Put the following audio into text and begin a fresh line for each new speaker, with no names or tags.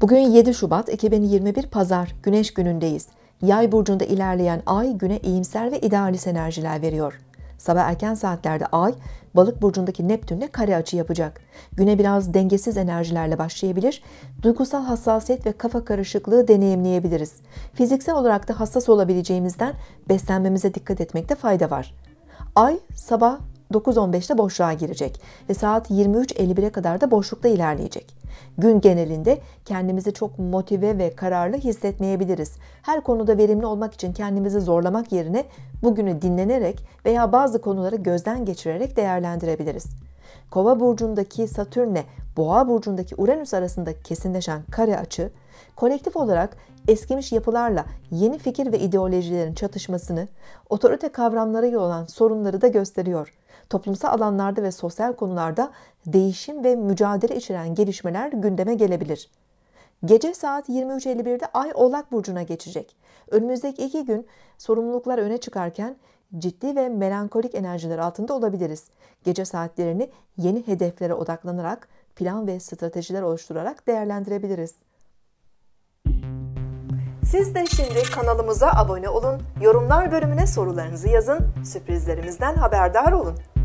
Bugün 7 Şubat 2021 Pazar Güneş günündeyiz. Yay burcunda ilerleyen ay güne iyimser ve idealist enerjiler veriyor. Sabah erken saatlerde ay balık burcundaki Neptün'le kare açı yapacak. Güne biraz dengesiz enerjilerle başlayabilir, duygusal hassasiyet ve kafa karışıklığı deneyimleyebiliriz. Fiziksel olarak da hassas olabileceğimizden beslenmemize dikkat etmekte fayda var. Ay sabah 9.15'te boşluğa girecek ve saat 23.51'e kadar da boşlukta ilerleyecek. Gün genelinde kendimizi çok motive ve kararlı hissetmeyebiliriz. Her konuda verimli olmak için kendimizi zorlamak yerine bugünü dinlenerek veya bazı konuları gözden geçirerek değerlendirebiliriz. Kova burcundaki Satürn'le Boğa burcundaki Uranüs arasında kesinleşen kare açı, kolektif olarak eskimiş yapılarla yeni fikir ve ideolojilerin çatışmasını, otorite kavramlarıyla olan sorunları da gösteriyor toplumsal alanlarda ve sosyal konularda değişim ve mücadele içeren gelişmeler gündeme gelebilir. Gece saat 23.51'de Ay Oğlak Burcu'na geçecek. Önümüzdeki iki gün sorumluluklar öne çıkarken ciddi ve melankolik enerjiler altında olabiliriz. Gece saatlerini yeni hedeflere odaklanarak, plan ve stratejiler oluşturarak değerlendirebiliriz. Siz de şimdi kanalımıza abone olun, yorumlar bölümüne sorularınızı yazın, sürprizlerimizden haberdar olun.